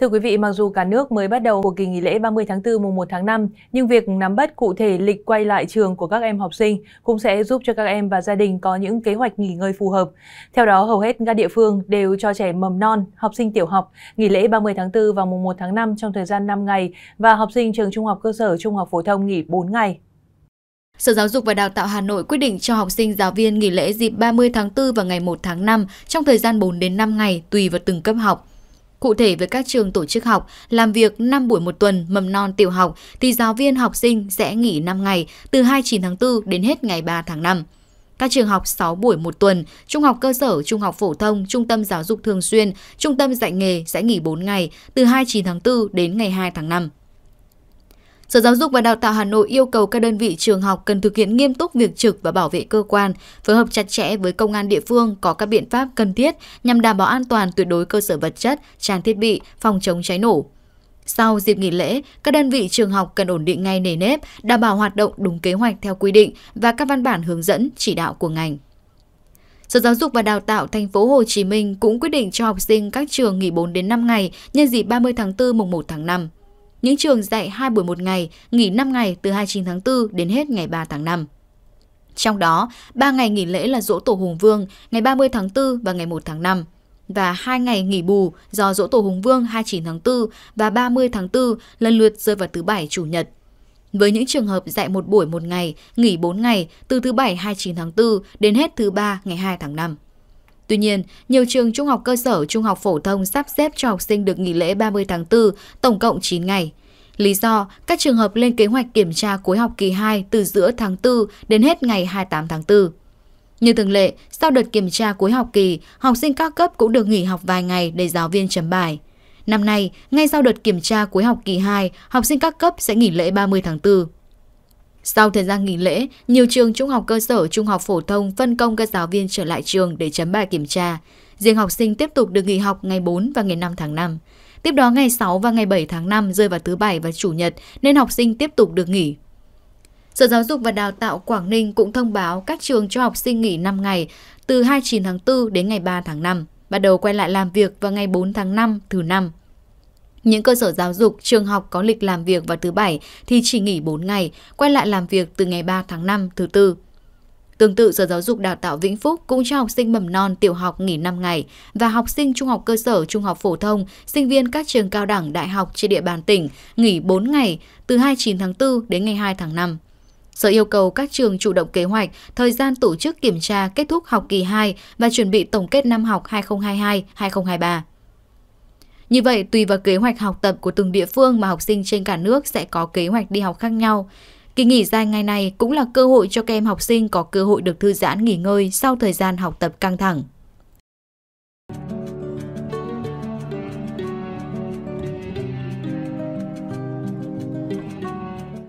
Thưa quý vị, mặc dù cả nước mới bắt đầu cuộc kỳ nghỉ lễ 30 tháng 4 mùng 1 tháng 5, nhưng việc nắm bắt cụ thể lịch quay lại trường của các em học sinh cũng sẽ giúp cho các em và gia đình có những kế hoạch nghỉ ngơi phù hợp. Theo đó, hầu hết các địa phương đều cho trẻ mầm non, học sinh tiểu học nghỉ lễ 30 tháng 4 và mùng 1 tháng 5 trong thời gian 5 ngày và học sinh trường trung học cơ sở, trung học phổ thông nghỉ 4 ngày. Sở Giáo dục và Đào tạo Hà Nội quyết định cho học sinh giáo viên nghỉ lễ dịp 30 tháng 4 và ngày 1 tháng 5 trong thời gian 4 đến 5 ngày tùy vào từng cấp học. Cụ thể với các trường tổ chức học, làm việc 5 buổi một tuần mầm non tiểu học thì giáo viên học sinh sẽ nghỉ 5 ngày từ 29 tháng 4 đến hết ngày 3 tháng 5. Các trường học 6 buổi một tuần, trung học cơ sở, trung học phổ thông, trung tâm giáo dục thường xuyên, trung tâm dạy nghề sẽ nghỉ 4 ngày từ 29 tháng 4 đến ngày 2 tháng 5. Sở Giáo dục và Đào tạo Hà Nội yêu cầu các đơn vị trường học cần thực hiện nghiêm túc việc trực và bảo vệ cơ quan, phối hợp chặt chẽ với công an địa phương có các biện pháp cần thiết nhằm đảm bảo an toàn tuyệt đối cơ sở vật chất, trang thiết bị, phòng chống cháy nổ. Sau dịp nghỉ lễ, các đơn vị trường học cần ổn định ngay nề nếp, đảm bảo hoạt động đúng kế hoạch theo quy định và các văn bản hướng dẫn chỉ đạo của ngành. Sở Giáo dục và Đào tạo thành phố Hồ Chí Minh cũng quyết định cho học sinh các trường nghỉ 4 đến 5 ngày nhân dịp 30 tháng 4 mùng 1 tháng 5 những trường dạy hai buổi một ngày, nghỉ 5 ngày từ 29 tháng 4 đến hết ngày 3 tháng 5. Trong đó, 3 ngày nghỉ lễ là dỗ tổ Hùng Vương ngày 30 tháng 4 và ngày 1 tháng 5 và 2 ngày nghỉ bù do dỗ tổ Hùng Vương 29 tháng 4 và 30 tháng 4 lần lượt rơi vào thứ Bảy Chủ nhật. Với những trường hợp dạy một buổi một ngày, nghỉ 4 ngày từ thứ Bảy 29 tháng 4 đến hết thứ Ba ngày 2 tháng 5. Tuy nhiên, nhiều trường trung học cơ sở, trung học phổ thông sắp xếp cho học sinh được nghỉ lễ 30 tháng 4, tổng cộng 9 ngày. Lý do, các trường hợp lên kế hoạch kiểm tra cuối học kỳ 2 từ giữa tháng 4 đến hết ngày 28 tháng 4. Như thường lệ, sau đợt kiểm tra cuối học kỳ, học sinh các cấp cũng được nghỉ học vài ngày để giáo viên chấm bài. Năm nay, ngay sau đợt kiểm tra cuối học kỳ 2, học sinh các cấp sẽ nghỉ lễ 30 tháng 4. Sau thời gian nghỉ lễ, nhiều trường trung học cơ sở, trung học phổ thông phân công các giáo viên trở lại trường để chấm bài kiểm tra. Riêng học sinh tiếp tục được nghỉ học ngày 4 và ngày 5 tháng 5. Tiếp đó ngày 6 và ngày 7 tháng 5 rơi vào thứ Bảy và Chủ nhật nên học sinh tiếp tục được nghỉ. Sở Giáo dục và Đào tạo Quảng Ninh cũng thông báo các trường cho học sinh nghỉ 5 ngày từ 29 tháng 4 đến ngày 3 tháng 5, bắt đầu quay lại làm việc vào ngày 4 tháng 5 thứ năm. Những cơ sở giáo dục, trường học có lịch làm việc vào thứ Bảy thì chỉ nghỉ 4 ngày, quay lại làm việc từ ngày 3 tháng 5 thứ Tư. Tương tự, Sở Giáo dục Đào tạo Vĩnh Phúc cũng cho học sinh mầm non tiểu học nghỉ 5 ngày và học sinh trung học cơ sở, trung học phổ thông, sinh viên các trường cao đẳng, đại học trên địa bàn tỉnh nghỉ 4 ngày từ 29 tháng 4 đến ngày 2 tháng 5. Sở yêu cầu các trường chủ động kế hoạch, thời gian tổ chức kiểm tra kết thúc học kỳ 2 và chuẩn bị tổng kết năm học 2022-2023. Như vậy, tùy vào kế hoạch học tập của từng địa phương mà học sinh trên cả nước sẽ có kế hoạch đi học khác nhau. Kỳ nghỉ dài ngày này cũng là cơ hội cho các em học sinh có cơ hội được thư giãn nghỉ ngơi sau thời gian học tập căng thẳng.